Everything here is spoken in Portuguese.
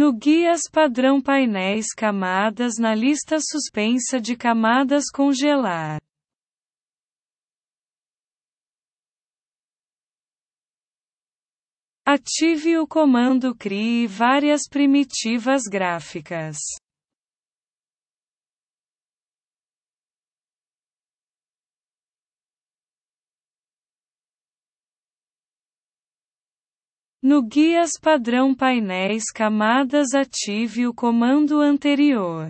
No guias padrão painéis camadas na lista suspensa de camadas congelar. Ative o comando CRI várias primitivas gráficas. No Guias Padrão Painéis Camadas ative o comando anterior.